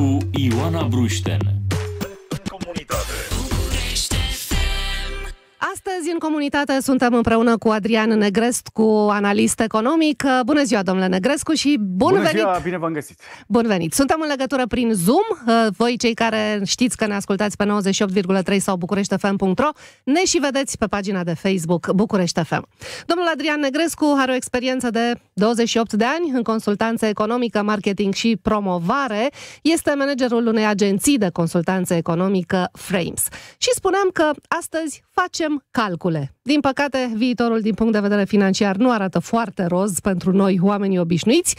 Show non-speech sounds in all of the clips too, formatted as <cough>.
cu Ioana Brușten. Astăzi, în comunitate, suntem împreună cu Adrian Negrescu, analist economic. Bună ziua, domnule Negrescu, și bun Bună venit! Ziua, bine v-am găsit! Bun venit! Suntem în legătură prin Zoom. Uh, voi, cei care știți că ne ascultați pe 98,3 sau bucureștefem.ro, ne și vedeți pe pagina de Facebook București FM. Domnul Adrian Negrescu are o experiență de 28 de ani în consultanță economică, marketing și promovare. Este managerul unei agenții de consultanță economică, Frames. Și spuneam că astăzi facem calcule. Din păcate, viitorul din punct de vedere financiar nu arată foarte roz pentru noi, oamenii obișnuiți.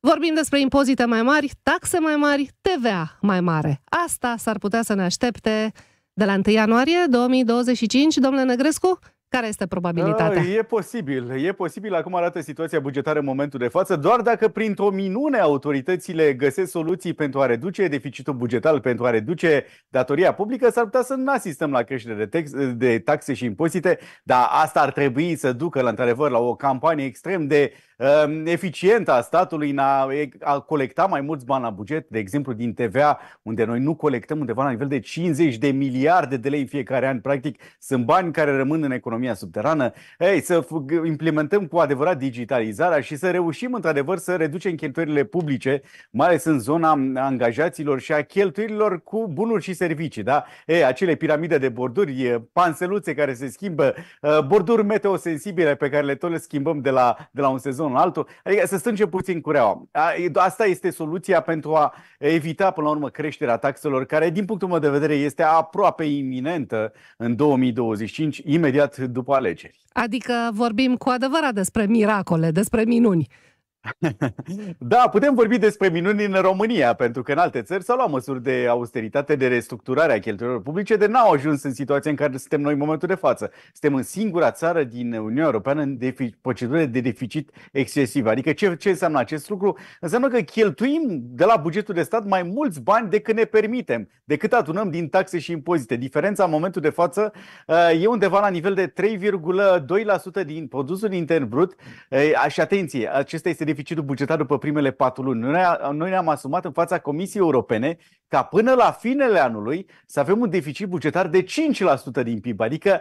Vorbim despre impozite mai mari, taxe mai mari, TVA mai mare. Asta s-ar putea să ne aștepte de la 1 ianuarie 2025. Domnule Negrescu, care este probabilitatea? Da, e posibil. E posibil. Acum arată situația bugetară în momentul de față, doar dacă printr-o minune autoritățile găsesc soluții pentru a reduce deficitul bugetal, pentru a reduce datoria publică, s-ar putea să nu asistăm la creștere de, tex- de taxe și impozite, dar asta ar trebui să ducă, la într-adevăr, la o campanie extrem de uh, Ehm, eficientă a statului în a, a colecta mai mulți bani la buget, de exemplu din TVA, unde noi nu colectăm undeva la nivel de 50 de miliarde de lei în fiecare an. Practic, sunt bani care rămân în economia subterană. Ei, să implementăm cu adevărat digitalizarea și să reușim într-adevăr să reducem cheltuielile publice, mai ales în zona angajaților și a cheltuielilor cu bunuri și servicii. Da? Ei, acele piramide de borduri, panseluțe care se schimbă, borduri meteosensibile pe care le tot le schimbăm de la, de la un sezon unul altul. Adică să stânce puțin cureaua. Asta este soluția pentru a evita, până la urmă, creșterea taxelor, care, din punctul meu de vedere, este aproape iminentă în 2025, imediat după alegeri. Adică vorbim cu adevărat despre miracole, despre minuni. Da, putem vorbi despre minuni în România, pentru că în alte țări s-au luat măsuri de austeritate, de restructurare a cheltuielor publice, de n-au ajuns în situația în care suntem noi în momentul de față. Suntem în singura țară din Uniunea Europeană în defi- procedură de deficit excesiv. Adică ce, ce înseamnă acest lucru? Înseamnă că cheltuim de la bugetul de stat mai mulți bani decât ne permitem, decât adunăm din taxe și impozite. Diferența în momentul de față eh, e undeva la nivel de 3,2% din produsul intern brut. Eh, și atenție, acesta este deficitul bugetar după primele patru luni. Noi, noi ne-am asumat în fața Comisiei Europene ca până la finele anului să avem un deficit bugetar de 5% din PIB. Adică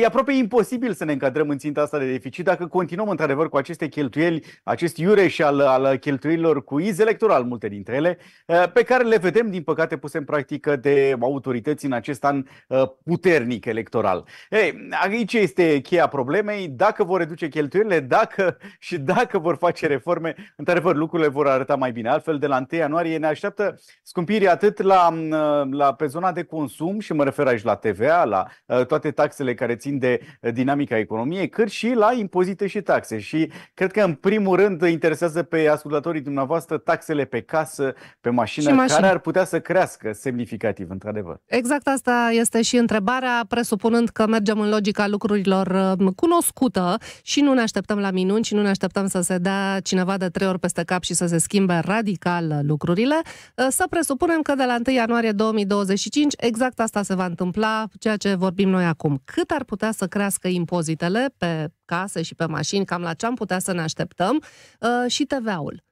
e aproape imposibil să ne încadrăm în ținta asta de deficit dacă continuăm într-adevăr cu aceste cheltuieli, acest iureș al, al cheltuielilor cu iz electoral, multe dintre ele, pe care le vedem, din păcate, puse în practică de autorități în acest an puternic electoral. Ei, aici este cheia problemei. Dacă vor reduce cheltuielile, dacă și dacă vor face reforme, într-adevăr lucrurile vor arăta mai bine. Altfel, de la 1 ianuarie ne așteaptă scumpirea atât la, mm, la, pe zona de consum, și mă refer aici la TVA, la uh, toate taxele care țin de uh, dinamica economiei, cât și la impozite și taxe. Și cred că, în primul rând, interesează pe ascultătorii dumneavoastră taxele pe casă, pe mașină, mașină. care ar putea să crească semnificativ, într-adevăr. Exact asta este și întrebarea, presupunând că mergem în logica lucrurilor um, cunoscută și nu ne așteptăm la minuni și nu ne așteptăm să se dea cineva de trei ori peste cap și să se schimbe radical lucrurile, uh, să presupunem spuneam că de la 1 ianuarie 2025 exact asta se va întâmpla, ceea ce vorbim noi acum. Cât ar putea să crească impozitele pe case și pe mașini, cam la ce am putea să ne așteptăm, uh, și TVA-ul.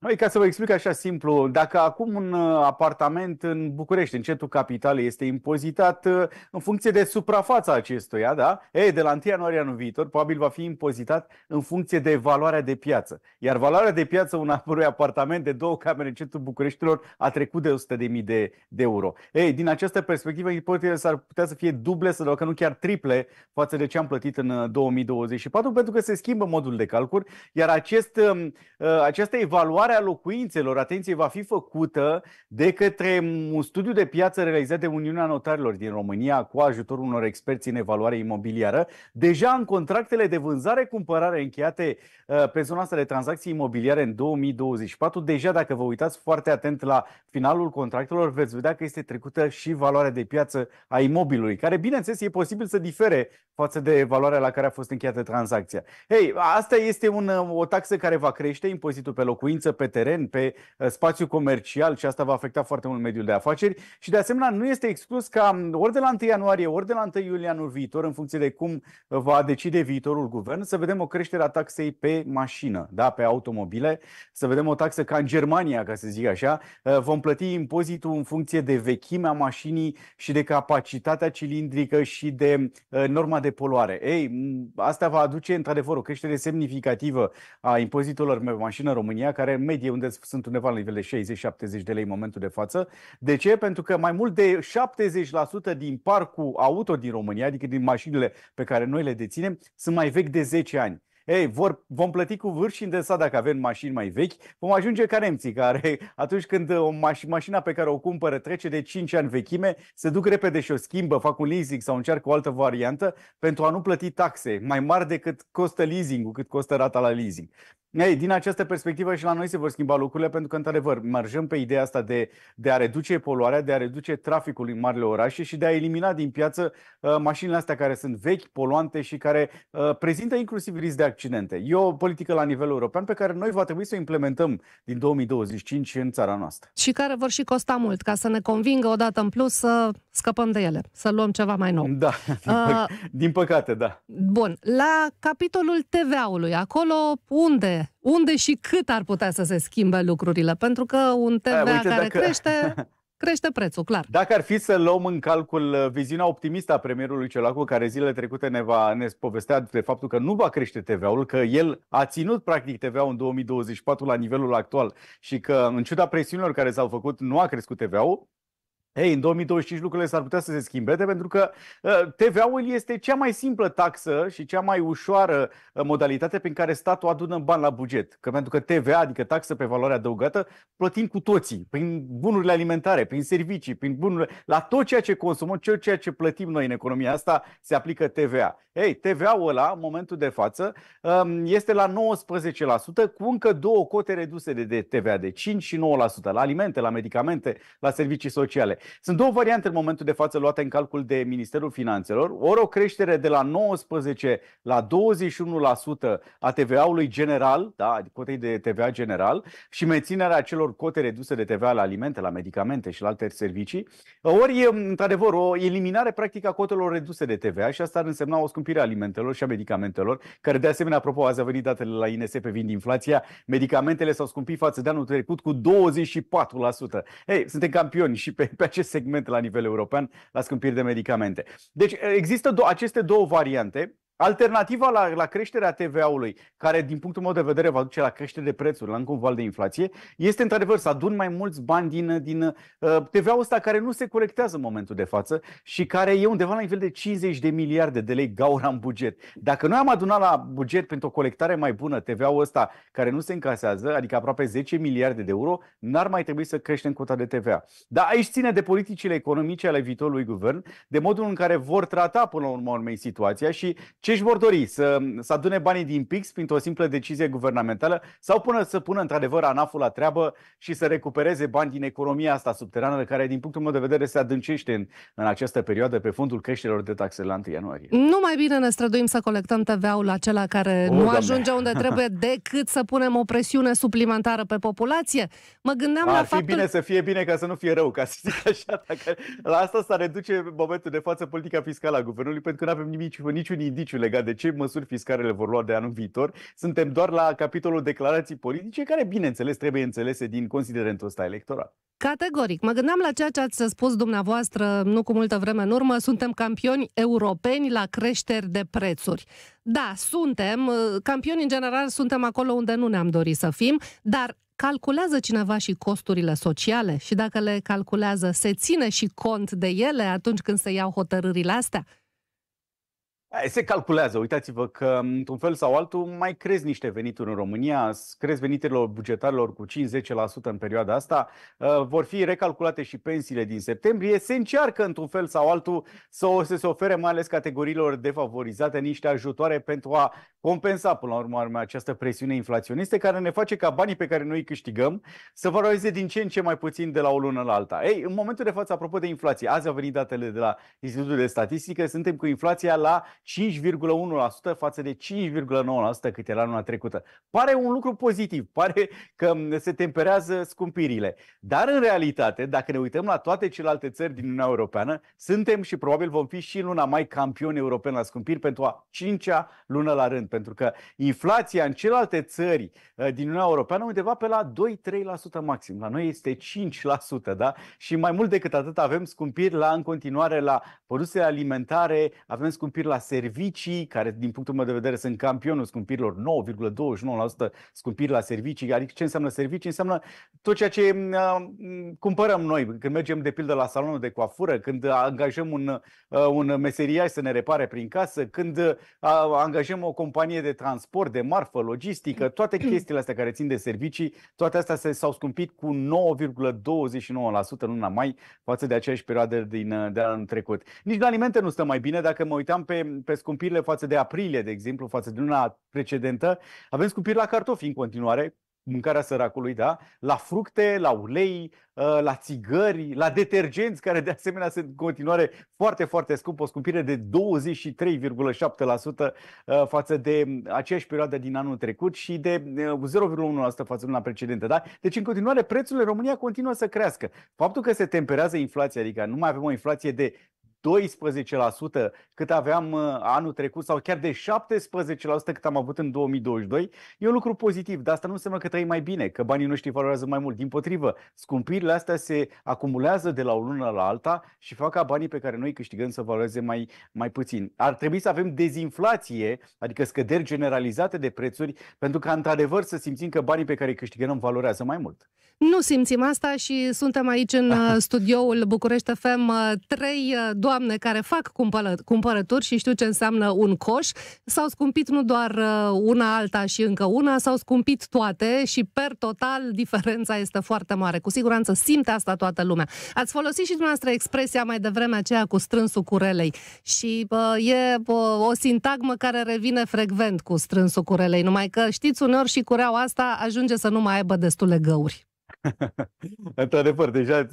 Mai ca să vă explic așa simplu, dacă acum un uh, apartament în București, în centrul capitalei, este impozitat uh, în funcție de suprafața acestuia, da? E, de la 1 ianuarie anul viitor, probabil va fi impozitat în funcție de valoarea de piață. Iar valoarea de piață un unui <laughs> apartament de două camere în centrul Bucureștilor a trecut de 100.000 de, de euro. Ei, din această perspectivă, impozitele s-ar putea să fie duble, sau dacă nu chiar triple, față de ce am plătit în 2024, uh, pentru că se schimbă modul de calcul, iar acest, um, această evaluare evaluarea locuințelor, atenție, va fi făcută de către un studiu de piață realizat de Uniunea Notarilor din România cu ajutorul unor experți în evaluare imobiliară. Deja în contractele de vânzare-cumpărare încheiate uh, pe zona asta de tranzacții imobiliare în 2024, deja dacă vă uitați foarte atent la finalul contractelor, veți vedea că este trecută și valoarea de piață a imobilului, care bineînțeles e posibil să difere față de valoarea la care a fost încheiată tranzacția. Hei, asta este un, uh, o taxă care va crește impozitul pe locuință, pe teren, pe uh, spațiu comercial și asta va afecta foarte mult mediul de afaceri și de asemenea nu este exclus ca um, ori de la 1 ianuarie, ori de la 1 iulie anul viitor, în funcție de cum uh, va decide viitorul guvern, să vedem o creștere a taxei pe mașină, da, pe automobile, să vedem o taxă ca în Germania, ca să zic așa, uh, vom plăti impozitul în funcție de vechimea mașinii și de capacitatea cilindrică și de norma de poluare. Ei, asta va aduce într-adevăr o creștere semnificativă a impozitelor pe mașină în România, care medie unde sunt undeva la nivel de 60-70 de lei în momentul de față. De ce? Pentru că mai mult de 70% din parcul auto din România, adică din mașinile pe care noi le deținem, sunt mai vechi de 10 ani. Ei, vor, vom plăti cu vârf și îndesa dacă avem mașini mai vechi. Vom ajunge ca nemții care <laughs> atunci când o maș- mașina pe care o cumpără trece de 5 ani vechime, se duc repede și o schimbă, fac un leasing sau încearcă o altă variantă pentru a nu plăti taxe mai mari decât costă leasingul, cât costă rata la leasing. Ei, din această perspectivă și la noi se vor schimba lucrurile pentru că, într-adevăr, mergem pe ideea asta de, de a reduce poluarea, de a reduce traficul în marile orașe și de a elimina din piață uh, mașinile astea care sunt vechi, poluante și care uh, prezintă inclusiv risc de accidente. E o politică la nivel european pe care noi va trebui să o implementăm din 2025 în țara noastră. Și care vor și costa mult, ca să ne convingă odată în plus să scăpăm de ele, să luăm ceva mai nou. Da, <laughs> din, uh, păc- uh, din păcate, da. Bun, la capitolul TVA-ului, acolo unde unde, și cât ar putea să se schimbe lucrurile? Pentru că un TVA uite, care dacă... crește, <laughs> crește prețul, clar. Dacă ar fi să luăm în calcul uh, viziunea optimistă a premierului Celacu, care zilele trecute ne, va, ne povestea de faptul că nu va crește TVA-ul, că el a ținut practic TVA-ul în 2024 la nivelul actual și că în ciuda presiunilor care s-au făcut nu a crescut TVA-ul, Hei, în 2025 lucrurile s-ar putea să se schimbe, pentru că ă, TVA-ul este cea mai simplă taxă și cea mai ușoară ă, modalitate prin care statul adună bani la buget. Că pentru că TVA, adică taxă pe valoare adăugată, plătim cu toții, prin bunurile alimentare, prin servicii, prin bunurile, la tot ceea ce consumăm, tot ceea ce plătim noi în economia asta, se aplică TVA. Ei, TVA-ul ăla, în momentul de față, ă, este la 19%, cu încă două cote reduse de TVA, de 5 și 9%, la alimente, la medicamente, la servicii sociale. Sunt două variante în momentul de față luate în calcul de Ministerul Finanțelor. Ori o creștere de la 19 la 21% a TVA-ului general, da, adică cotei de TVA general, și menținerea acelor cote reduse de TVA la alimente, la medicamente și la alte servicii. Ori, într-adevăr, o eliminare practică a cotelor reduse de TVA și asta ar însemna o scumpire a alimentelor și a medicamentelor, care de asemenea, apropo, azi a venit datele la INS din inflația, medicamentele s-au scumpit față de anul trecut cu 24%. Ei, suntem campioni și pe, pe acest segment la nivel european la scumpiri de medicamente. Deci există do- aceste două variante Alternativa la, la creșterea TVA-ului, care din punctul meu de vedere va duce la creștere de prețuri, la încă un val de inflație, este într-adevăr să adun mai mulți bani din, din uh, TVA-ul ăsta care nu se colectează în momentul de față și care e undeva la nivel de 50 de miliarde de lei gaură în buget. Dacă noi am adunat la buget pentru o colectare mai bună TVA-ul ăsta care nu se încasează, adică aproape 10 miliarde de euro, n-ar mai trebui să creștem cota de TVA. Dar aici ține de politicile economice ale viitorului guvern, de modul în care vor trata până la urmă situația și ce își vor dori? Să, să adune banii din PIX printr-o simplă decizie guvernamentală sau până să pună într-adevăr anaful la treabă și să recupereze bani din economia asta subterană care, din punctul meu de vedere, se adâncește în, în această perioadă pe fondul creșterilor de taxe la 1 ianuarie? Nu mai bine ne străduim să colectăm TVA-ul acela care o, nu doamne. ajunge unde trebuie <laughs> decât să punem o presiune suplimentară pe populație. Mă gândeam Ar la fi faptul... bine să fie bine ca să nu fie rău, ca să zic așa. Dacă... La asta s-ar reduce momentul de față politica fiscală a guvernului pentru că nu avem nimic, niciun indiciu indiciu legat de ce măsuri fiscale le vor lua de anul viitor. Suntem doar la capitolul declarații politice, care, bineînțeles, trebuie înțelese din considerentul ăsta electoral. Categoric. Mă gândeam la ceea ce ați spus dumneavoastră nu cu multă vreme în urmă. Suntem campioni europeni la creșteri de prețuri. Da, suntem. Campioni, în general, suntem acolo unde nu ne-am dorit să fim, dar calculează cineva și costurile sociale și dacă le calculează, se ține și cont de ele atunci când se iau hotărârile astea? Se calculează, uitați-vă că într-un fel sau altul mai crezi niște venituri în România, crezi veniturile bugetarilor cu 5-10% în perioada asta, ă, vor fi recalculate și pensiile din septembrie, se încearcă într-un fel sau altul să se ofere mai ales categoriilor defavorizate niște ajutoare pentru a compensa până la urmă această presiune inflaționistă care ne face ca banii pe care noi îi câștigăm să valoreze din ce în ce mai puțin de la o lună la alta. Ei, în momentul de față, apropo de inflație, azi au venit datele de la Institutul de Statistică, suntem cu inflația la 5,1% față de 5,9% cât era luna trecută. Pare un lucru pozitiv, pare că se temperează scumpirile. Dar în realitate, dacă ne uităm la toate celelalte țări din Uniunea Europeană, suntem și probabil vom fi și luna mai campioni europeni la scumpiri pentru a cincea lună la rând. Pentru că inflația în celelalte țări ă, din Uniunea Europeană undeva pe la 2-3% maxim. La noi este 5%, da? Și mai mult decât atât avem scumpiri la în continuare la produsele alimentare, avem scumpiri la servicii, servicii, care din punctul meu de vedere sunt campionul scumpirilor, 9,29% scumpiri la servicii. Adică ce înseamnă servicii? Înseamnă tot ceea ce mm, mm, cumpărăm noi. Când mergem de pildă la salonul de coafură, când angajăm un, uh, un meseriaș să ne repare prin casă, când uh, angajăm o companie de transport, de marfă, logistică, toate <clears throat> chestiile astea care țin de servicii, toate astea s-au scumpit cu 9,29% în luna mai față de aceeași perioadă din, uh, de anul trecut. Nici la alimente nu stă mai bine. Dacă mă uitam pe pe scumpirile față de aprilie, de exemplu, față de luna precedentă, avem scumpiri la cartofi în continuare, mâncarea săracului, da? la fructe, la ulei, ă, la țigări, la detergenți, care de asemenea sunt în continuare foarte, foarte scump, o scumpire de 23,7% ă, față de aceeași perioadă din anul trecut și de 0,1% ă, față de luna precedentă. Da? Deci, în continuare, prețurile în România continuă să crească. Faptul că se temperează inflația, adică nu mai avem o inflație de 12% cât aveam uh, anul trecut sau chiar de 17% cât am avut în 2022, e un lucru pozitiv, dar asta nu înseamnă că trăim mai bine, că banii noștri valorează mai mult. Din potrivă, scumpirile astea se acumulează de la o lună la alta și fac ca banii pe care noi câștigăm să valoreze mai, mai puțin. Ar trebui să avem dezinflație, adică scăderi generalizate de prețuri, pentru ca într-adevăr să simțim că banii pe care îi câștigăm valorează mai mult. Nu simțim asta și suntem aici în <laughs> uh, studioul București FM. Uh, trei uh, doamne care fac cumpărături și știu ce înseamnă un coș. S-au scumpit nu doar una alta și încă una, s-au scumpit toate și per total diferența este foarte mare. Cu siguranță simte asta toată lumea. Ați folosit și dumneavoastră expresia mai devreme aceea cu strânsul curelei și bă, e bă, o sintagmă care revine frecvent cu strânsul curelei, numai că știți uneori și cureaua asta ajunge să nu mai aibă destule găuri. <laughs> Într-adevăr, deja,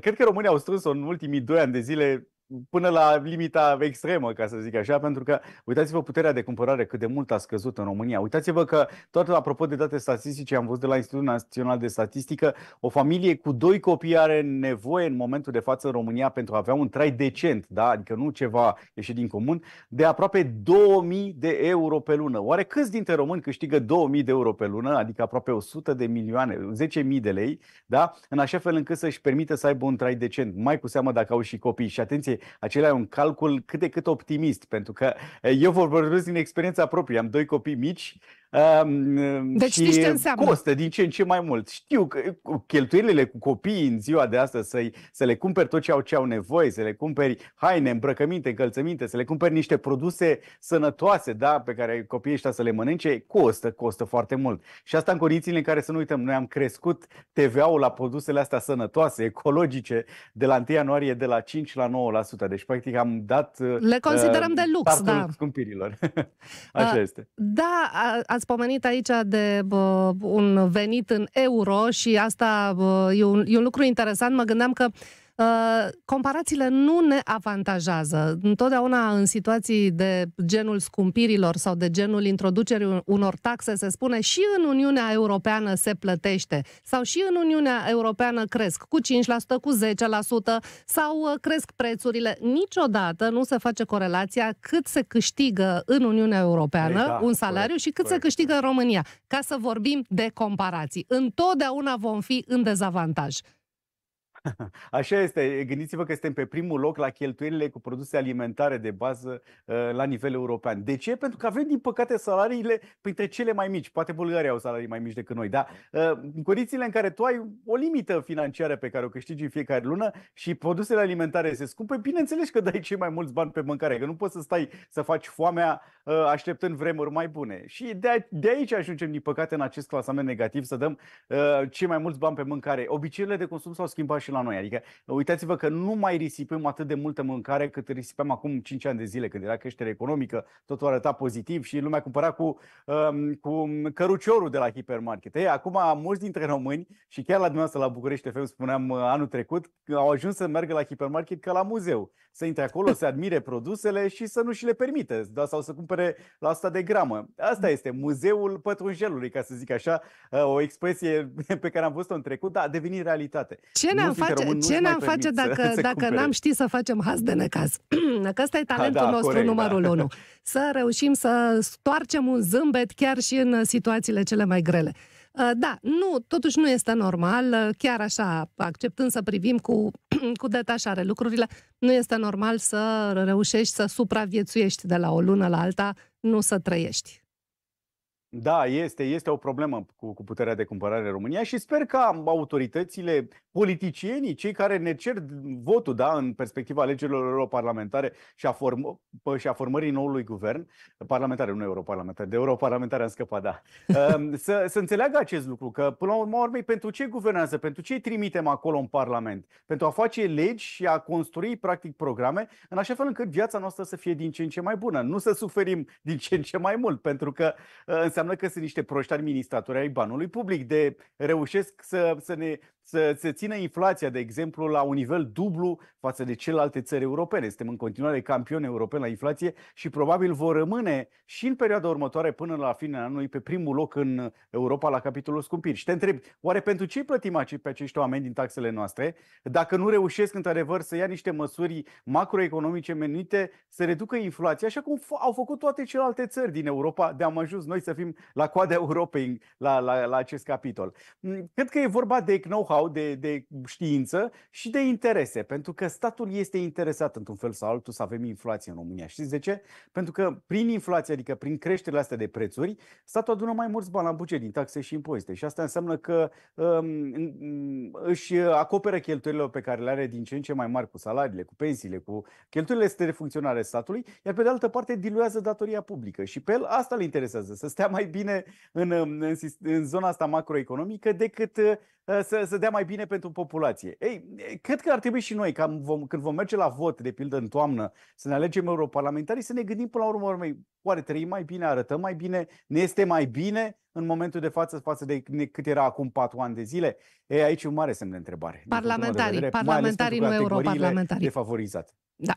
cred că România au strâns-o în ultimii doi ani de zile până la limita extremă, ca să zic așa, pentru că uitați-vă puterea de cumpărare cât de mult a scăzut în România. Uitați-vă că, tot apropo de date statistice, am văzut de la Institutul Național de Statistică, o familie cu doi copii are nevoie în momentul de față în România pentru a avea un trai decent, da? adică nu ceva ieșit din comun, de aproape 2000 de euro pe lună. Oare câți dintre români câștigă 2000 de euro pe lună, adică aproape 100 de milioane, 10.000 de lei, da? în așa fel încât să-și permită să aibă un trai decent, mai cu seamă dacă au și copii. Și atenție, acela e un calcul cât de cât optimist, pentru că eh, eu vorbesc din experiența proprie. Am doi copii mici, deci și știi ce costă din ce în ce mai mult. Știu că cheltuielile cu copiii în ziua de astăzi să, să le cumperi tot ce au, ce au nevoie, să le cumperi haine, îmbrăcăminte, încălțăminte, să le cumperi niște produse sănătoase da, pe care copiii ăștia să le mănânce, costă, costă foarte mult. Și asta în condițiile în care, să nu uităm, noi am crescut TVA-ul la produsele astea sănătoase, ecologice, de la 1 ianuarie de la 5 la 9%. Deci, practic, am dat... Le considerăm uh, de lux, da. scumpirilor. <laughs> Uh, Așa uh, este. Da, a ați pomenit aici de bă, un venit în euro și asta bă, e, un, e un lucru interesant. Mă gândeam că Ă, comparațiile nu ne avantajează. Întotdeauna în situații de genul scumpirilor sau de genul introducerii unor taxe se spune și în Uniunea Europeană se plătește sau și în Uniunea Europeană cresc cu 5%, cu 10% sau ă, cresc prețurile. Niciodată nu se face corelația cât se câștigă în Uniunea Europeană exact, un salariu corect, și cât corect. se câștigă în România. Ca să vorbim de comparații. Întotdeauna vom fi în dezavantaj. <laughs> Așa este. Gândiți-vă că suntem pe primul loc la cheltuielile cu produse alimentare de bază ă, la nivel european. De ce? Pentru că avem, din păcate, salariile printre cele mai mici. Poate Bulgaria au salarii mai mici decât noi, dar ă, în condițiile în care tu ai o limită financiară pe care o câștigi în fiecare lună și produsele alimentare se scumpe, bineînțeles că dai cei mai mulți bani pe mâncare, că nu poți să stai să faci foamea ă, așteptând vremuri mai bune. Și de aici ajungem, din păcate, în acest clasament negativ, să dăm cei mai mulți bani pe mâncare. Obiceiurile de consum s-au schimbat și la noi. Adică uitați-vă că nu mai risipim atât de multă mâncare cât risipeam acum 5 ani de zile, când era creștere economică, totul arăta pozitiv și lumea cumpăra cu, um, cu căruciorul de la hipermarket. Ei, acum mulți dintre români și chiar la dumneavoastră la București FM spuneam uh, anul trecut, au ajuns să meargă la hipermarket ca la muzeu. Să intre acolo, să admire produsele și să nu și le permite, da, sau să cumpere la asta de gramă. Asta este muzeul pătrunjelului, ca să zic așa, uh, o expresie <laughs> pe care am văzut-o în trecut, dar a devenit realitate. Ce ne-am face, ce ne am face dacă, dacă n-am ști să facem haz de necaz? <clears throat> că ăsta e talentul ha, da, nostru corect, numărul da. Să reușim să stoarcem un zâmbet chiar și în situațiile cele mai grele. Uh, da, nu, totuși nu este normal, uh, chiar așa, acceptând să privim cu, <clears throat> cu detașare lucrurile, nu este normal să reușești să supraviețuiești de la o lună la alta, nu să trăiești. Da, este, este o problemă cu, cu puterea de cumpărare în România și sper ca autoritățile, politicienii, cei care ne cer votul da, în perspectiva alegerilor europarlamentare și a, form- și a formării noului guvern, parlamentare, nu europarlamentare, de europarlamentare am scăpat, da, <laughs> um, să, să înțeleagă acest lucru, că până la urmă, urmei, pentru ce guvernează, pentru ce trimitem acolo în Parlament? Pentru a face legi și a construi, practic, programe, în așa fel încât viața noastră să fie din ce în ce mai bună, nu să suferim din ce în ce mai mult, pentru că uh, înseamnă înseamnă că sunt niște proști administratori ai banului public, de reușesc să, să ne să se țină inflația, de exemplu, la un nivel dublu față de celelalte țări europene. Suntem în continuare campioni europeni la inflație și probabil vor rămâne și în perioada următoare până la finele anului pe primul loc în Europa la capitolul scumpiri. Și te întreb, oare pentru ce plătim pe acești oameni din taxele noastre dacă nu reușesc într-adevăr să ia niște măsuri macroeconomice menite să reducă inflația, așa cum au făcut toate celelalte țări din Europa de am ajuns noi să fim la coada Europei la, la, la acest capitol. Cred că e vorba de know know-how, de, de știință și de interese. Pentru că statul este interesat într-un fel sau altul să avem inflație în România. Știți de ce? Pentru că prin inflație, adică prin creșterile astea de prețuri, statul adună mai mulți bani la buget din taxe și impozite. Și asta înseamnă că um, își acoperă cheltuielile pe care le are din ce în ce mai mari cu salariile, cu pensiile, cu cheltuielile de funcționare statului, iar pe de altă parte diluează datoria publică. Și pe el asta le interesează, să stea mai bine în, um, în, în zona asta macroeconomică decât Ă, să, să dea mai bine pentru populație. Ei, cred că ar trebui și noi, când vom, când vom merge la vot, de pildă în toamnă, să ne alegem europarlamentarii, să ne gândim până la urmă, urmă oare trăim mai bine, arătăm mai bine, ne este mai bine în momentul de față față de cât era acum patru ani de zile? E, aici un mare semn de întrebare. Parlamentarii, de vedere, parlamentarii nu europarlamentarii. Defavorizate. Da.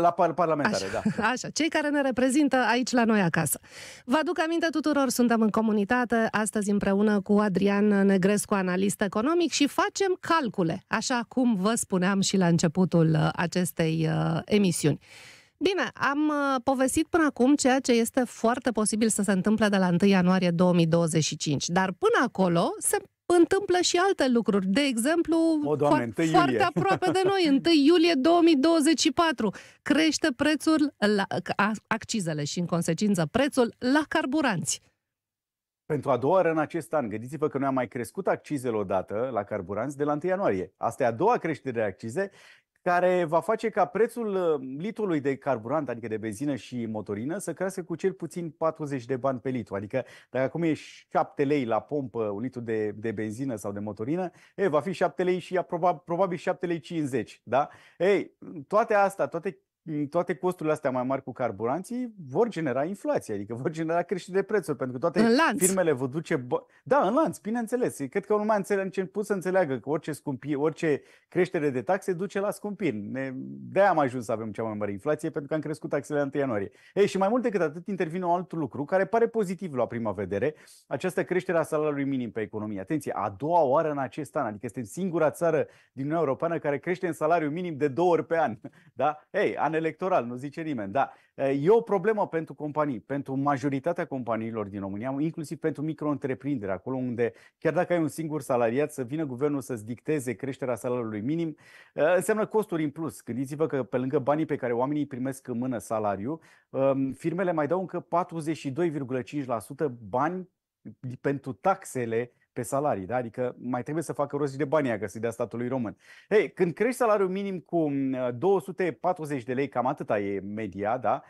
La par- parlamentare, Așa. da. Așa, cei care ne reprezintă aici la noi acasă. Vă aduc aminte tuturor, suntem în comunitate, astăzi împreună cu Adrian Negrescu, analist economic, și facem calcule, așa cum vă spuneam și la începutul uh, acestei uh, emisiuni. Bine, am uh, povestit până acum ceea ce este foarte posibil să se întâmple de la 1 ianuarie 2025, dar până acolo se întâmplă și alte lucruri. De exemplu, o, doamne, fo- foarte aproape de noi, 1 <laughs> iulie 2024, crește prețul la accizele și, în consecință, prețul la carburanți. Pentru a doua oară în acest an, gândiți-vă că noi am mai crescut accizele odată la carburanți de la 1 ianuarie. Asta e a doua creștere de accize care va face ca prețul uh, litrului de carburant, adică de benzină și motorină, să crească cu cel puțin 40 de bani pe litru. Adică dacă acum e 7 lei la pompă un litru de, de benzină sau de motorină, e, va fi 7 lei și probabil, probabil 7 lei 50. Da? Ei, toate astea, toate Mm, toate costurile astea mai mari cu carburanții vor genera inflație, adică vor genera creștere de prețuri, pentru că toate firmele vă duce... Bo- da, în lanț, bineînțeles. Cred că lumea înțeleg, început să înțeleagă că orice, scumpi, orice creștere de taxe duce la scumpiri. Ne, de am ajuns să avem cea mai mare inflație, pentru că am crescut taxele în 1 ianuarie. Ei, și mai mult decât atât intervine un alt lucru care pare pozitiv la prima vedere, această creștere a salariului minim pe economie. Atenție, a doua oară în acest an, adică este singura țară din Uniunea Europeană care crește în salariu minim de două ori pe an. <laughs> Da? Ei, an electoral, nu zice nimeni. Da, e o problemă pentru companii, pentru majoritatea companiilor din România, inclusiv pentru micro-întreprinderi, acolo unde, chiar dacă ai un singur salariat, să vină guvernul să-ți dicteze creșterea salariului minim, înseamnă costuri în plus. Gândiți-vă că pe lângă banii pe care oamenii primesc în mână salariu, firmele mai dau încă 42,5% bani pentru taxele pe salarii, da? adică mai trebuie să facă rost de banii aia, că să-i dea statului român. Hei, când crești salariul minim cu 240 mm, de lei, cam atâta e media da?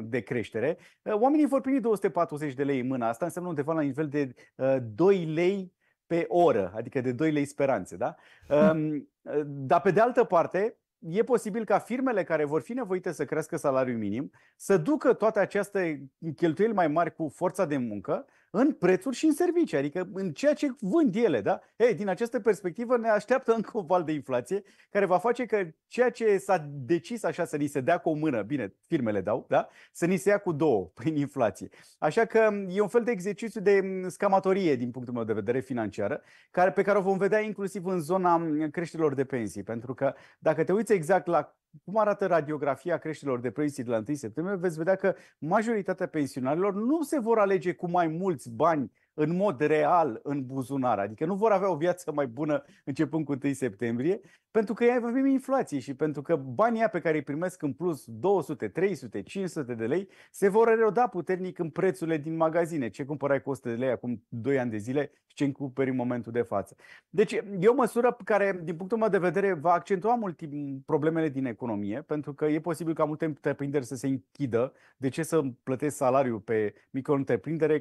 de creștere, oamenii vor primi 240 de lei în mână. Asta înseamnă undeva la nivel de 2 lei pe oră, adică de 2 lei speranțe. Da? Dar pe de altă parte, e posibil ca firmele care vor fi nevoite să crească salariul minim să ducă toate aceste cheltuieli mai mari cu forța de muncă în prețuri și în servicii, adică în ceea ce vând ele. Da? Ei, din această perspectivă ne așteaptă încă un val de inflație care va face că ceea ce s-a decis așa să ni se dea cu o mână, bine, firmele dau, da? să ni se ia cu două <laughs> prin inflație. Așa că e un fel de exercițiu de mm, scamatorie din punctul meu de vedere financiară, care, pe care o vom vedea inclusiv în zona mm, creșterilor de pensii. Pentru că dacă te uiți exact la cum arată radiografia creșterilor de pensii de la 1 septembrie, veți vedea că majoritatea pensionarilor nu se vor alege cu mai mulți bani în mod real în buzunar. Adică nu vor avea o viață mai bună începând cu 1 septembrie, pentru că ei va avem inflație și pentru că banii pe care îi primesc în plus 200, 300, 500 de lei se vor eroda puternic în prețurile din magazine. Ce cumpărai cu 100 de lei acum 2 ani de zile și ce încuperi în momentul de față. Deci e o măsură care, din punctul meu de vedere, va accentua mult problemele din economie, pentru că e posibil ca multe întreprinderi să se închidă. De ce să plătesc salariul pe micro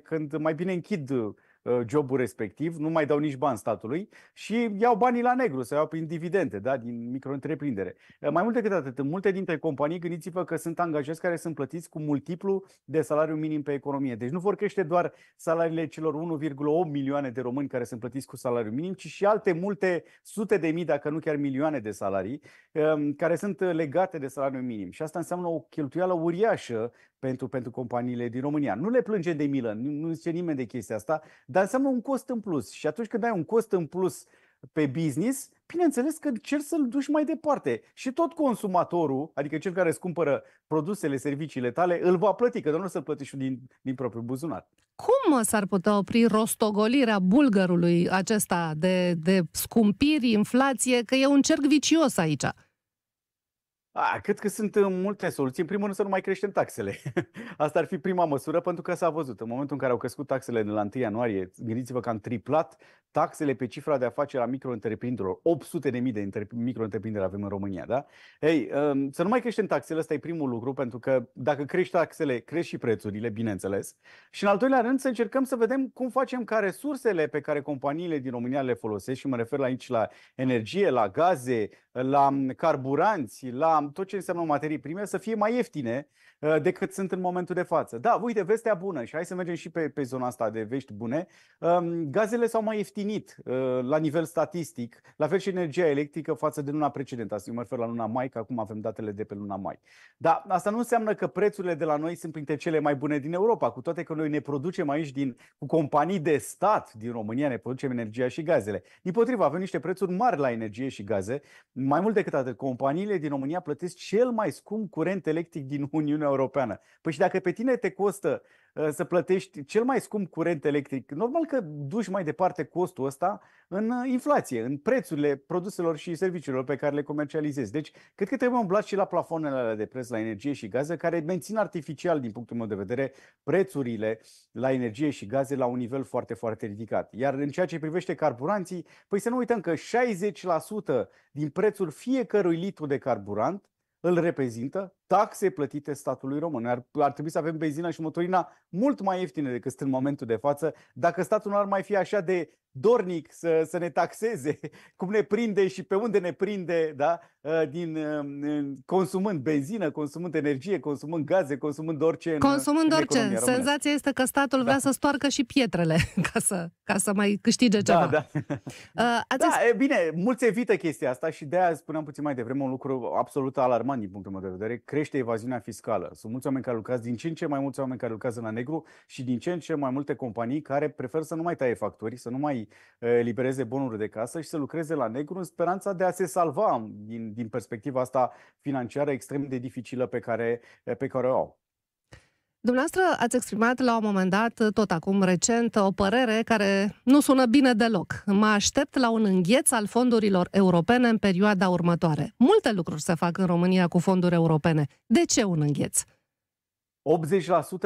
când mai bine închid Uh, jobul respectiv, nu mai dau nici bani statului și iau banii la negru, să iau prin dividende, da, din micro-întreprindere. Uh, mai mult decât atât, multe dintre companii, gândiți-vă că sunt angajați care sunt plătiți cu multiplu de salariu minim pe economie. Deci nu vor crește doar salariile celor 1,8 milioane de români care sunt plătiți cu salariu minim, ci și alte multe sute de mii, dacă nu chiar milioane de salarii, um, care sunt legate de salariu minim. Și asta înseamnă o cheltuială uriașă pentru, pentru companiile din România. Nu le plânge de milă, nu zice nimeni de chestia asta, dar înseamnă un cost în plus. Și atunci când ai un cost în plus pe business, bineînțeles că cer să-l duci mai departe. Și tot consumatorul, adică cel care îți cumpără produsele, serviciile tale, îl va plăti, că nu o să-l plătești din, din propriul buzunar. Cum s-ar putea opri rostogolirea bulgărului acesta de, de scumpiri, inflație, că e un cerc vicios aici? A, cred că sunt uh, multe soluții. În primul rând să nu mai creștem taxele. <laughs> Asta ar fi prima măsură pentru că s-a văzut. În momentul în care au crescut taxele de la 1 ianuarie, gândiți-vă că am triplat taxele pe cifra de afaceri a micro-întreprinderilor. 800 de mii de micro-întreprinderi avem în România, da? Ei, um, să nu mai creștem taxele, ăsta e primul lucru, pentru că dacă crești taxele, crești și prețurile, bineînțeles. Și în al doilea rând să încercăm să vedem cum facem ca resursele pe care companiile din România le folosesc și mă refer aici la energie, la gaze, la carburanți, la tot ce înseamnă materii prime, să fie mai ieftine uh, decât sunt în momentul de față. Da, uite, vestea bună și hai să mergem și pe, pe zona asta de vești bune. Um, gazele s-au mai ieftinit uh, la nivel statistic, la fel și energia electrică față de luna precedentă. Asta eu mă refer la luna mai, că acum avem datele de pe luna mai. Dar asta nu înseamnă că prețurile de la noi sunt printre cele mai bune din Europa, cu toate că noi ne producem aici din, cu companii de stat din România, ne producem energia și gazele. Din potriva, avem niște prețuri mari la energie și gaze, mai mult decât atât, companiile din România plătesc cel mai scump curent electric din Uniunea Europeană. Păi și dacă pe tine te costă Uh, să plătești cel mai scump curent electric. Normal că duci mai departe costul ăsta în uh, inflație, în prețurile produselor și serviciilor pe care le comercializezi. Deci, cred că trebuie umblat și la plafonele alea de preț la energie și gaze, care mențin artificial, din punctul meu de vedere, prețurile la energie și gaze la un nivel foarte, foarte ridicat. Iar în ceea ce privește carburanții, păi să nu uităm că 60% din prețul fiecărui litru de carburant îl reprezintă taxe plătite statului român. Ar, ar trebui să avem benzina și motorina mult mai ieftine decât sunt în momentul de față. Dacă statul nu ar mai fi așa de dornic să, să ne taxeze, <laughs> cum ne prinde și pe unde ne prinde, da? Uh, din uh, consumând benzină, consumând energie, consumând gaze, consumând orice. Consumând în, orice. În Senzația este că statul da. vrea să stoarcă și pietrele <laughs> ca să, ca să mai câștige da, ceva. Da, da. Ați da e bine, mulți evită chestia asta și de aia spuneam puțin mai devreme un lucru absolut alarmant din punctul meu de vedere crește evaziunea fiscală. Sunt mulți oameni care lucrează, din ce în ce mai mulți oameni care lucrează la negru și din ce în ce mai multe companii care prefer să nu mai taie facturi, să nu mai elibereze bonuri de casă și să lucreze la negru în speranța de a se salva din, din perspectiva asta financiară extrem de dificilă pe care, pe care o au. Dumneavoastră ați exprimat la un moment dat, tot acum recent, o părere care nu sună bine deloc. Mă aștept la un îngheț al fondurilor europene în perioada următoare. Multe lucruri se fac în România cu fonduri europene. De ce un îngheț?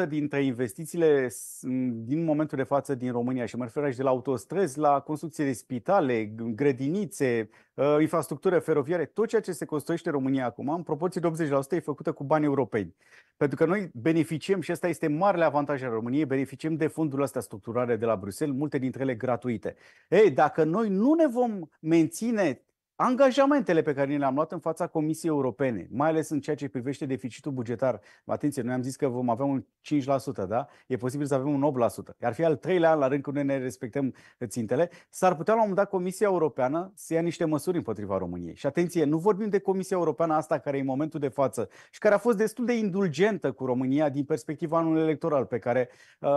80% dintre investițiile din momentul de față din România și mă refer aici de la autostrăzi, la construcție de spitale, grădinițe, ă, infrastructură feroviară, tot ceea ce se construiește în România acum, în proporție de 80% e făcută cu bani europeni. Pentru că noi beneficiem, și asta este marele avantaj al României, beneficiem de fondurile astea structurale de la Bruxelles, multe dintre ele gratuite. Ei, dacă noi nu ne vom menține angajamentele pe care ni le-am luat în fața Comisiei Europene, mai ales în ceea ce privește deficitul bugetar. Atenție, noi am zis că vom avea un 5%, da? E posibil să avem un 8%. Ar fi al treilea an la rând când noi ne respectăm țintele. S-ar putea la un moment dat Comisia Europeană să ia niște măsuri împotriva României. Și atenție, nu vorbim de Comisia Europeană asta care e în momentul de față și care a fost destul de indulgentă cu România din perspectiva anului electoral pe care uh,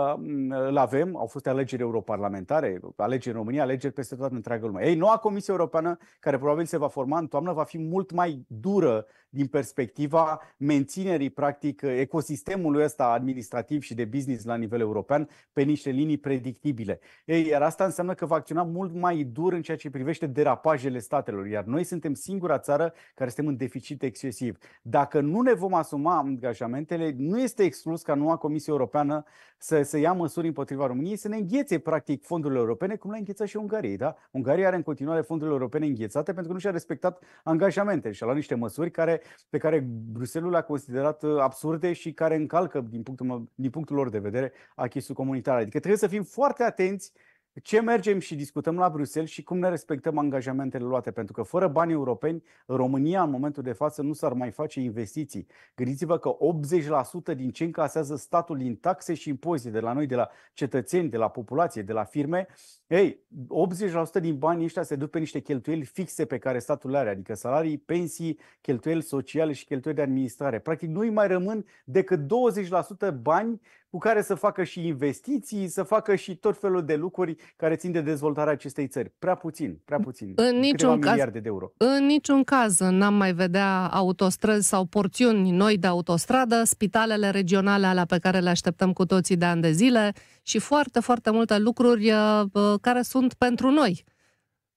avem. Au fost alegeri europarlamentare, alegeri în România, alegeri peste toată întreaga lume. Ei, noua Comisie Europeană, care probabil probabil se va forma în toamnă va fi mult mai dură din perspectiva menținerii, practic, ecosistemului ăsta administrativ și de business la nivel european pe niște linii predictibile. Ei, iar asta înseamnă că va acționa mult mai dur în ceea ce privește derapajele statelor, iar noi suntem singura țară care suntem în deficit excesiv. Dacă nu ne vom asuma angajamentele, nu este exclus ca noua Comisie Europeană să, să ia măsuri împotriva României, să ne înghețe, practic, fondurile europene, cum le-a înghețat și Ungariei. Da? Ungaria are în continuare fondurile europene înghețate pentru că nu și-a respectat angajamentele și a luat niște măsuri care pe care Bruselul le-a considerat uh, absurde și care încalcă, din punctul, din punctul lor de vedere, achisul comunitar. Adică trebuie să fim foarte atenți ce mergem și discutăm la Bruxelles și cum ne respectăm angajamentele luate. Pentru că fără bani europeni, România în momentul de față nu s-ar mai face investiții. Gândiți-vă că 80% din ce încasează statul din taxe și impozite de la noi, de la cetățeni, de la populație, de la firme, ei, 80% din banii ăștia se duc pe niște cheltuieli fixe pe care statul le are, adică salarii, pensii, cheltuieli sociale și cheltuieli de administrare. Practic nu îi mai rămân decât 20% bani cu care să facă și investiții, să facă și tot felul de lucruri care țin de dezvoltarea acestei țări. Prea puțin, prea puțin. În niciun caz, miliarde de euro. În niciun caz n-am mai vedea autostrăzi sau porțiuni noi de autostradă, spitalele regionale alea pe care le așteptăm cu toții de ani de zile și foarte, foarte multe lucruri uh, uh, care sunt pentru noi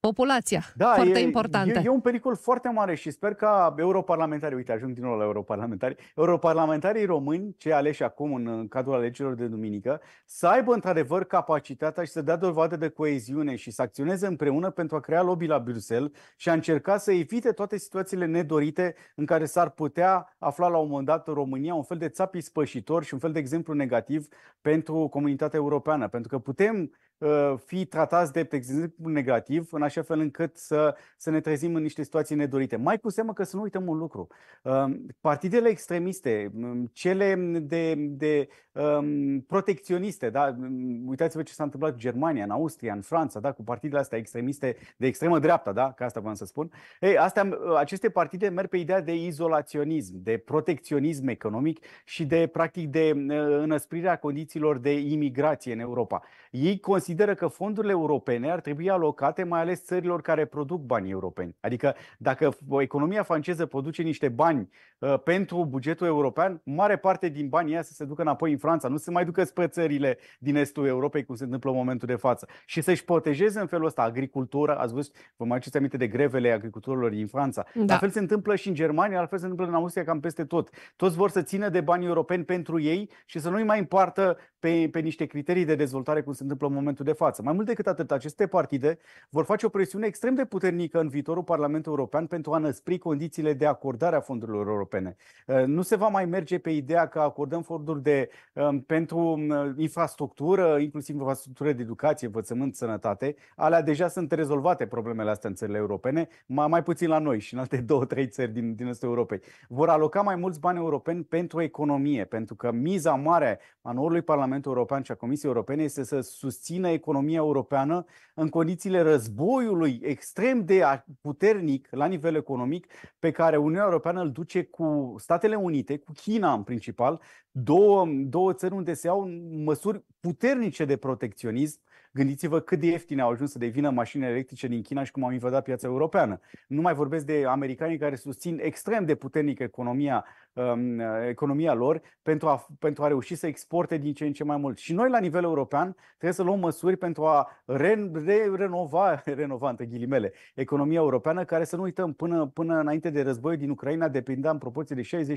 populația, da, foarte e, importantă. E, e un pericol foarte mare și sper ca europarlamentarii, uite, ajung din nou la europarlamentari, europarlamentarii români, cei aleși acum în cadrul alegerilor de duminică, să aibă într-adevăr capacitatea și să dea dovadă de coeziune și să acționeze împreună pentru a crea lobby la Bruxelles și a încerca să evite toate situațiile nedorite în care s-ar putea afla la un moment dat România un fel de țapi spășitor și un fel de exemplu negativ pentru comunitatea europeană. Pentru că putem Uh, fi tratați de exemplu negativ, în așa fel încât să, să ne trezim în niște situații nedorite. Mai cu seamă că să nu uităm un lucru. Um, partidele extremiste, um, cele de, de um, protecționiste, da? Um, uitați-vă ce s-a întâmplat în Germania, în Austria, în Franța, da? cu partidele astea extremiste de extremă dreaptă, da? ca asta vreau să spun. Ei, astea, uh, aceste partide merg pe ideea de izolaționism, de protecționism economic și de practic de uh, înăsprirea condițiilor de imigrație în Europa. Ei consideră consideră că fondurile europene ar trebui alocate mai ales țărilor care produc bani europeni. Adică dacă economia franceză produce niște bani uh, pentru bugetul european, mare parte din banii ăia să se ducă înapoi în Franța, nu se mai ducă spre țările din estul Europei, cum se întâmplă în momentul de față. Și să-și protejeze în felul ăsta agricultura, ați văzut, vă mai aduceți aminte de grevele agricultorilor din Franța. Da. La fel se întâmplă și în Germania, la fel se întâmplă în Austria, cam peste tot. Toți vor să țină de bani europeni pentru ei și să nu-i mai împartă pe, pe niște criterii de dezvoltare, cum se întâmplă în momentul momentul de față. Mai mult decât atât, aceste partide vor face o presiune extrem de puternică în viitorul Parlament European pentru a năspri condițiile de acordare a fondurilor europene. Uh, nu se va mai merge pe ideea că acordăm fonduri de, um, pentru um, infrastructură, inclusiv infrastructură de educație, învățământ, sănătate. Alea deja sunt rezolvate problemele astea în țările europene, mai, mai puțin la noi și în alte <laughs> două, trei țări din, din estul Europei. Vor aloca mai mulți bani europeni pentru economie, pentru că miza mare a noului Parlament European și a Comisiei Europene este să susțină sprijină economia europeană în condițiile războiului extrem de puternic la nivel economic pe care Uniunea Europeană îl duce cu Statele Unite, cu China în principal, două, două țări unde se iau măsuri puternice de protecționism. Gândiți-vă cât de ieftine au ajuns să devină mașinile electrice din China și cum am invadat piața europeană. Nu mai vorbesc de americanii care susțin extrem de puternic economia Um, uh, economia lor pentru a, pentru a reuși să exporte din ce în ce mai mult. Și noi, la nivel european, trebuie să luăm măsuri pentru a re, re, renova, <laughs> renova între ghilimele, economia europeană, care să nu uităm, până, până înainte de război din Ucraina depindea în proporție de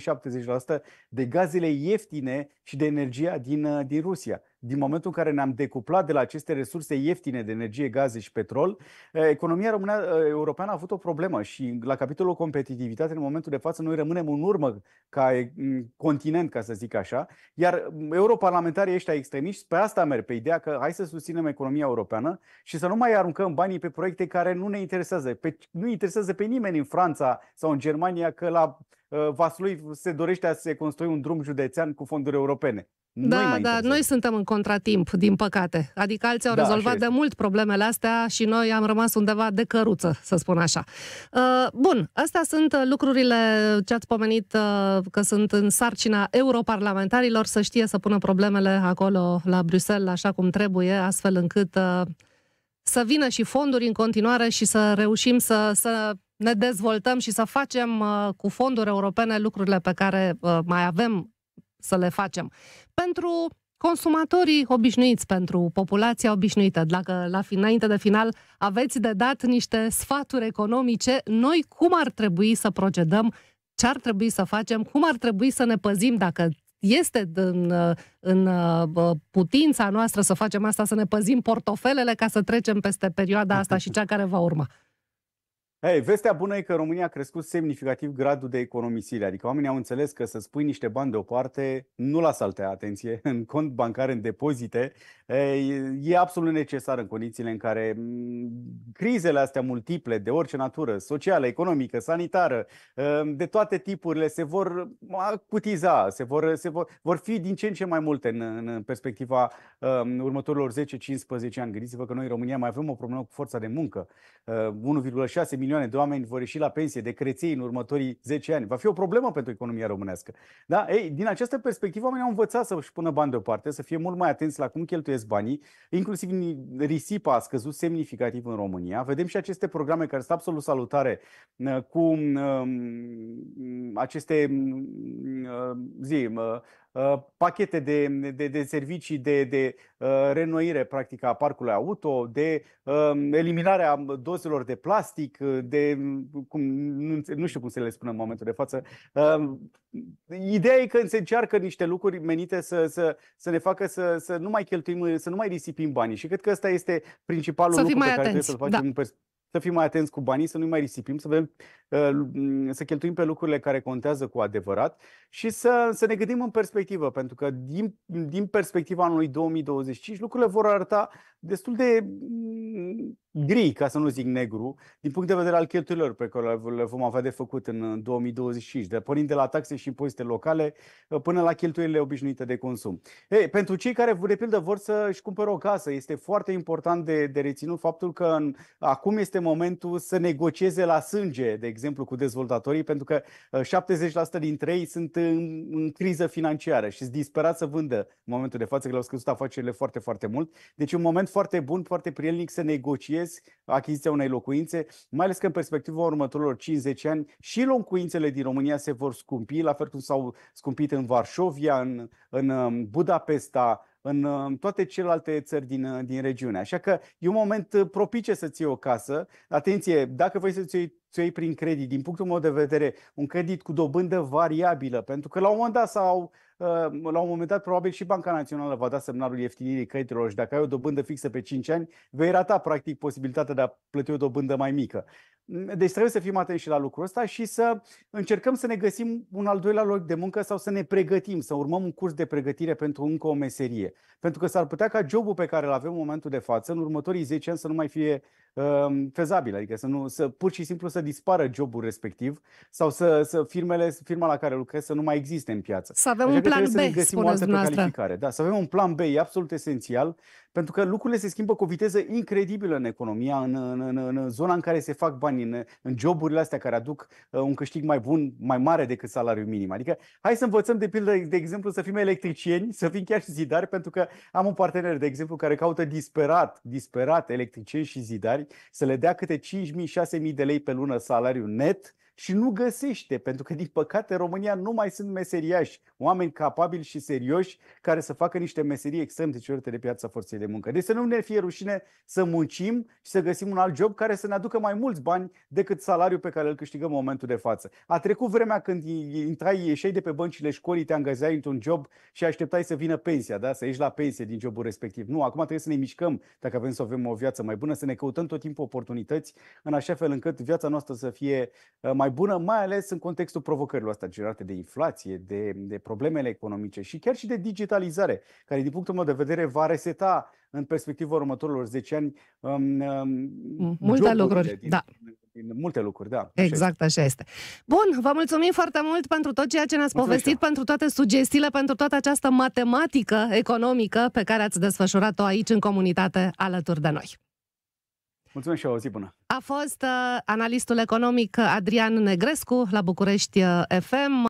60-70% de gazele ieftine și de energia din, uh, din Rusia din momentul în care ne-am decuplat de la aceste resurse ieftine de energie, gaze și petrol, uh, economia română, europeană a avut o problemă și la capitolul competitivitate, în momentul de față, noi rămânem în urmă ca mm, continent, ca să zic așa. Iar mm, europarlamentarii ăștia extremiști pe asta merg, pe ideea că hai să susținem economia europeană și să nu mai aruncăm banii pe proiecte care nu ne interesează. Pe, nu interesează pe nimeni în Franța sau în Germania că la uh, Vaslui se dorește să se construi un drum județean cu fonduri europene. Da, noi da, da, noi suntem în contratimp, din păcate. Adică alții au da, rezolvat de mult problemele astea și noi am rămas undeva de căruță, să spun așa. Uh, bun, astea sunt uh, lucrurile ce ați pomenit uh, că sunt în sarcina europarlamentarilor să știe să pună problemele acolo la Bruxelles așa cum trebuie, astfel încât să vină și fonduri în continuare și să reușim să, să ne dezvoltăm și să facem cu fonduri europene lucrurile pe care mai avem să le facem. Pentru consumatorii obișnuiți, pentru populația obișnuită. Dacă la înainte de final aveți de dat niște sfaturi economice, noi cum ar trebui să procedăm, ce ar trebui să facem, cum ar trebui să ne păzim dacă este în, în putința noastră să facem asta, să ne păzim portofelele ca să trecem peste perioada asta și cea care va urma. Hey, vestea bună e că România a crescut semnificativ gradul de economisire, adică oamenii au înțeles că să spui niște bani deoparte, nu la saltea, atenție, <laughs> în cont bancar, în depozite, e absolut necesar în condițiile în care crizele astea multiple, de orice natură, socială, economică, sanitară, ă, de toate tipurile, se vor acutiza, se vor, se vor, vor fi din ce în ce mai multe în, în perspectiva ă, următorilor 10-15 ani. Gândiți-vă că noi în România mai avem o problemă cu forța de muncă, 1,6 ă, milioane milioane de oameni vor ieși la pensie de creței în următorii 10 ani. Va fi o problemă pentru economia românească. Da? Ei, din această perspectivă, oamenii au învățat să-și pună bani deoparte, să fie mult mai atenți la cum cheltuiesc banii. Inclusiv risipa a scăzut semnificativ în România. Vedem și aceste programe care sunt absolut salutare uh, cu um, aceste um, uh, zi, uh, Uh, pachete de, de, de servicii de, de uh, renoire practică a parcului auto, de um, eliminarea dozelor de plastic, uh, de mm, cum, nu, nu știu cum să le spunem în momentul de față. Um, ideea e că se încearcă niște lucruri menite să, să, să ne facă să, să nu mai cheltuim, să nu mai risipim banii și cred că ăsta este principalul să lucru pe care atenți. trebuie să-l facem da. în să fim mai atenți cu banii, să nu mai risipim, să, vedem, uh, mm, să cheltuim pe lucrurile care contează cu adevărat și să, să ne gândim în perspectivă, pentru că din, din perspectiva anului 2025 lucrurile vor arăta destul de mm, gri, ca să nu zic negru, din punct de vedere al cheltuielor pe care le vom avea de făcut în 2025, de pornind de la taxe și impozite locale uh, până la cheltuielile obișnuite de consum. Ei, pentru cei care, de pildă, vor să-și cumpere o casă, este foarte important de, de reținut faptul că în, acum este este momentul să negocieze la sânge, de exemplu, cu dezvoltatorii, pentru că 70% uh, dintre ei sunt în, în criză financiară și sunt disperați să vândă în momentul de față, că le-au scăzut afacerile foarte, foarte mult. Deci un moment foarte bun, foarte prielnic să negociezi achiziția unei locuințe, mai ales că în perspectiva următorilor 50 ani și locuințele din România se vor scumpi, la fel cum s-au scumpit în Varșovia, în, în um, Budapesta, în toate celelalte țări din, din regiune. Așa că e un moment uh, propice să-ți iei o casă. Atenție, dacă vrei să-ți iei, să iei prin credit, din punctul meu de vedere, un credit cu dobândă variabilă, pentru că la un moment dat sau uh, la un moment dat probabil și Banca Națională va da semnalul ieftinirii creditelor și dacă ai o dobândă fixă pe 5 ani, vei rata practic posibilitatea de a plăti o dobândă mai mică. Deci trebuie să fim atenți și la lucrul ăsta și să încercăm să ne găsim un al doilea loc de muncă sau să ne pregătim, să urmăm un curs de pregătire pentru încă o meserie. Pentru că s-ar putea ca jobul pe care îl avem în momentul de față, în următorii 10 ani, să nu mai fie uh, fezabil, adică să, nu, să pur și simplu să dispară jobul respectiv sau să, să firmele, firma la care lucrez să nu mai existe în piață. Să avem Așa un plan B, să ne găsim o altă calificare. Da, să avem un plan B, e absolut esențial pentru că lucrurile se schimbă cu o viteză incredibilă în economia, în, în, în, în zona în care se fac bani, în, în joburile astea care aduc uh, un câștig mai bun, mai mare decât salariul minim. Adică hai să învățăm, de pildă, de exemplu, să fim electricieni, să fim chiar și zidari, pentru că am un partener, de exemplu, care caută disperat, disperat electricieni și zidari, să le dea câte 5.000-6.000 de lei pe lună salariu net, și nu găsește, pentru că, din păcate, în România nu mai sunt meseriași, oameni capabili și serioși care să facă niște meserii extrem de cerute de piața forței de muncă. Deci să nu ne fie rușine să muncim și să găsim un alt job care să ne aducă mai mulți bani decât salariul pe care îl câștigăm în momentul de față. A trecut vremea când intrai, ieșeai de pe băncile școlii, te angajai într-un job și așteptai să vină pensia, da? să ieși la pensie din jobul respectiv. Nu, acum trebuie să ne mișcăm dacă avem să avem o viață mai bună, să ne căutăm tot timpul oportunități în așa fel încât viața noastră să fie uh, mai mai bună, mai ales în contextul provocărilor astea generate de inflație, de, de problemele economice și chiar și de digitalizare, care din punctul meu de vedere va reseta în perspectiva următorilor 10 ani um, um, mm, multe lucruri. Din, da. Din multe lucruri, da. Exact, așa este. Bun, vă mulțumim foarte mult pentru tot ceea ce ne-ați mulțumim povestit, pentru toate sugestiile, pentru toată această matematică economică pe care ați desfășurat-o aici în comunitate alături de noi. Mulțumesc și eu, o zi bună. A fost uh, analistul economic Adrian Negrescu la București uh, FM.